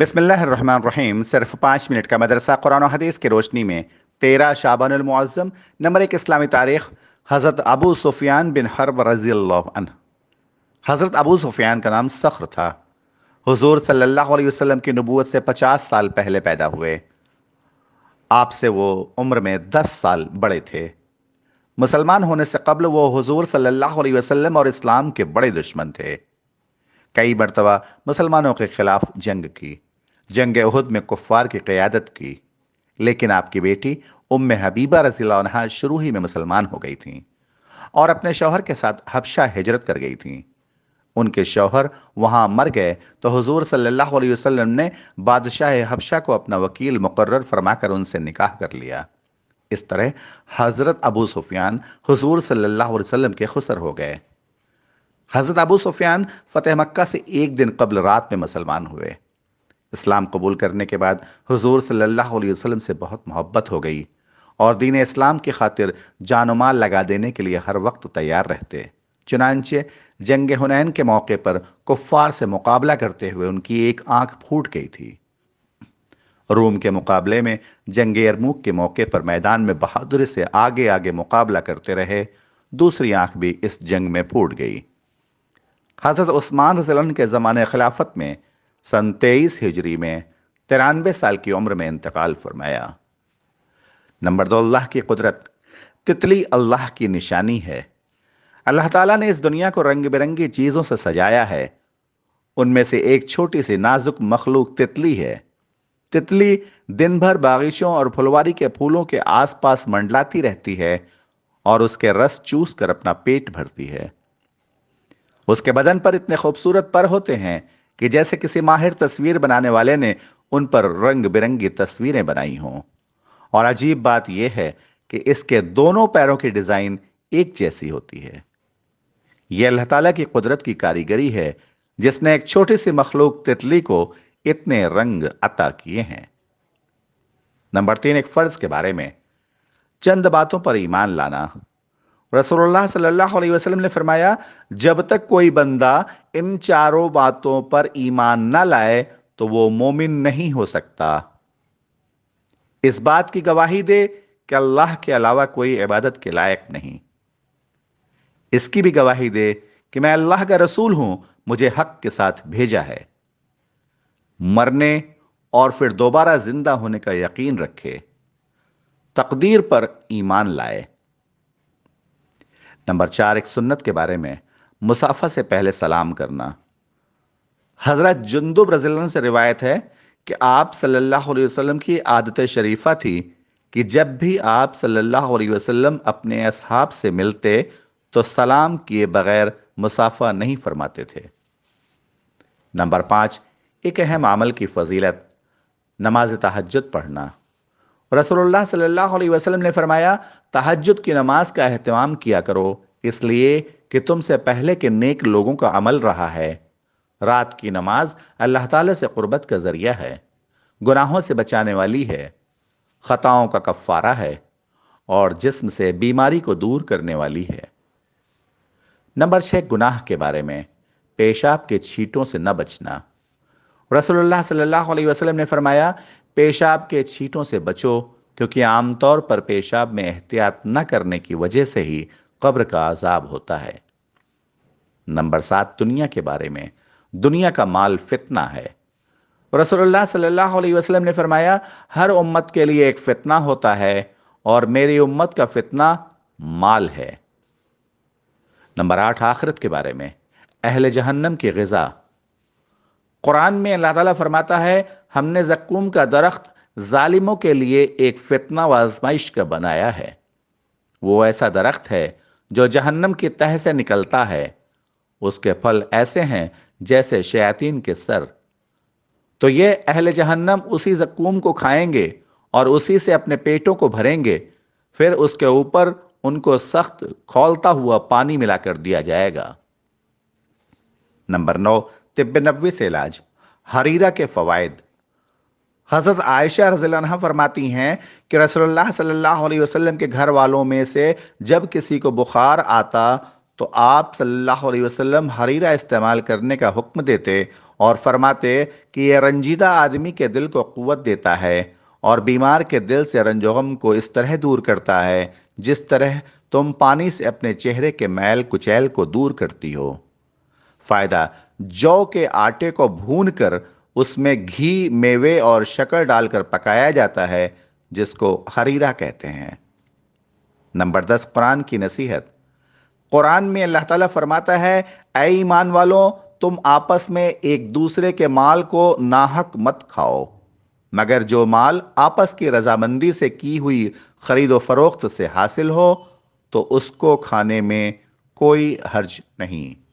बिसमीम सिर्फ पाँच मिनट का मदरसा कुरान हदीस की रोशनी में तेरह शाबानमज़म नंबर एक इस्लामी तारीख हज़रत अबू सुफियान बिन हरब रज़ी हज़रत अबू सुफियान का नाम सख्र था हुजूर सल्लल्लाहु अलैहि वसल्लम की नबूत से पचास साल पहले पैदा हुए आपसे वो उम्र में दस साल बड़े थे मुसलमान होने से कबल वो हुजूर सल्लल्लाहु अलैहि वसल्लम और इस्लाम के बड़े दुश्मन थे कई मरतबा मुसलमानों के खिलाफ जंग की जंग उहद में कुफ़ार की क़्यादत की लेकिन आपकी बेटी उम हबीबा रजील्हा शुरू ही में मुसलमान हो गई थी और अपने शौहर के साथ हबशा हिजरत कर गई थीं उनके शौहर वहाँ मर गए तो हजूर सल्ला वसम ने बादशाह हबशा को अपना वकील मुकर्र फरमाकर उनसे निकाह कर लिया इस तरह हज़रत अबू सुफियान हजूर सल्ला अलैहि के खुसर हो गए हज़रत अबू सुफियान फ़तेह मक्का से एक दिन कबल रात में मुसलमान हुए इस्लाम कबूल करने के बाद हुजूर सल्लल्लाहु अलैहि वसल्लम से बहुत मोहब्बत हो गई और दीन इस्लाम की खातिर जान माल लगा देने के लिए हर वक्त तैयार रहते चुनानचे जंग हुनैन के मौके पर कुफ़ार से मुकाबला करते हुए उनकी एक आंख फूट गई थी रोम के मुकाबले में जंग अरमूक के मौके पर मैदान में बहादुरी से आगे आगे मुकाबला करते रहे दूसरी आंख भी इस जंग में फूट गई हज़रत उस्मान रजलन के ज़माने खिलाफत में सन तेईस हिजरी में तिरानवे साल की उम्र में इंतकाल फरमाया नंबर दो अल्लाह की कुदरत तितली अल्लाह की निशानी है अल्लाह ताला ने इस दुनिया को रंग बिरंगी चीज़ों से सजाया है उनमें से एक छोटी सी नाजुक मखलूक तितली है तितली दिन भर बागीचों और फुलवारी के फूलों के आसपास मंडलाती रहती है और उसके रस चूस कर अपना पेट भरती है उसके बदन पर इतने खूबसूरत पर होते हैं कि जैसे किसी माहिर तस्वीर बनाने वाले ने उन पर रंग बिरंगी तस्वीरें बनाई हों और अजीब बात यह है कि इसके दोनों पैरों की डिज़ाइन एक जैसी होती है यह अल्लाह ताला की कुदरत की कारीगरी है जिसने एक छोटी सी मखलूक तितली को इतने रंग अता किए हैं नंबर तीन एक फर्ज के बारे में चंद बातों पर ईमान लाना रसोल्ला सल्लल्लाहु अलैहि वसल्लम ने फरमाया जब तक कोई बंदा इन चारों बातों पर ईमान ना लाए तो वो मोमिन नहीं हो सकता इस बात की गवाही दे कि अल्लाह के अलावा कोई इबादत के लायक नहीं इसकी भी गवाही दे कि मैं अल्लाह का रसूल हूं मुझे हक के साथ भेजा है मरने और फिर दोबारा जिंदा होने का यकीन रखे तकदीर पर ईमान लाए नंबर चार एक सुन्नत के बारे में मुसाफा से पहले सलाम करना हज़रत जुंदुब रजीलन से रिवायत है कि आप सल्लल्लाहु अलैहि वसल्लम की आदत शरीफा थी कि जब भी आप सल्लल्लाहु अलैहि वसल्लम अपने असहाब से मिलते तो सलाम किए बगैर मुसाफा नहीं फरमाते थे नंबर पांच एक अहम अमल की फजीलत नमाज तहजद पढ़ना रसोल्ला सल्ला वसलम ने फरमाया तहजद की नमाज का अहतमाम किया करो इसलिए कि तुमसे पहले के नेक लोगों का अमल रहा है रात की नमाज अल्लाह ताला से क़ुरबत का ज़रिया है गुनाहों से बचाने वाली है ख़ताओं का कफ़ारा है और जिस्म से बीमारी को दूर करने वाली है नंबर छः गुनाह के बारे में पेशाब के छींटों से न बचना रसोल्ला सल्ला वसलम ने फरमाया पेशाब के छींटों से बचो क्योंकि आमतौर पर पेशाब में एहतियात न करने की वजह से ही कब्र का अजाब होता है नंबर सात दुनिया के बारे में दुनिया का माल फितना है रसोल्ला सल्लल्लाहु वसलम ने फरमाया हर उम्मत के लिए एक फितना होता है और मेरी उम्मत का फितना माल है नंबर आठ आखरत के बारे में अहल जहन्नम की गज़ा कुरान में अल्लाह ताला फरमाता है हमने जक्कूम का दरख्त ालिमों के लिए एक फितना व आजमाइश का बनाया है वो ऐसा दरख्त है जो जहन्नम की तह से निकलता है उसके फल ऐसे हैं जैसे शयातीन के सर तो ये अहल जहन्नम उसी जक्कूम को खाएंगे और उसी से अपने पेटों को भरेंगे फिर उसके ऊपर उनको सख्त खोलता हुआ पानी मिलाकर दिया जाएगा नंबर नौ तिब्ब नबी से इलाज हरीरा के फवायद हज़रत आयशा रजील्हा फरमाती हैं कि रसोल्ला सल्लल्लाहु अलैहि के घर वालों में से जब किसी को बुखार आता तो आप सल्लल्लाहु अलैहि हरीरा इस्तेमाल करने का हुक्म देते और फरमाते कि यह रंजीदा आदमी के दिल को क़वत देता है और बीमार के दिल से रंजोगम को इस तरह दूर करता है जिस तरह तुम पानी से अपने चेहरे के मैल कुचैल को दूर करती हो फ़ायदा जौ के आटे को भूनकर उसमें घी मेवे और शक्कर डालकर पकाया जाता है जिसको हरीरा कहते हैं नंबर दस कुरान की नसीहत कुरान में अल्लाह ताला फरमाता है ऐ ईमान वालों तुम आपस में एक दूसरे के माल को नाहक मत खाओ मगर जो माल आपस की रजामंदी से की हुई खरीदो फरोख्त से हासिल हो तो उसको खाने में कोई हर्ज नहीं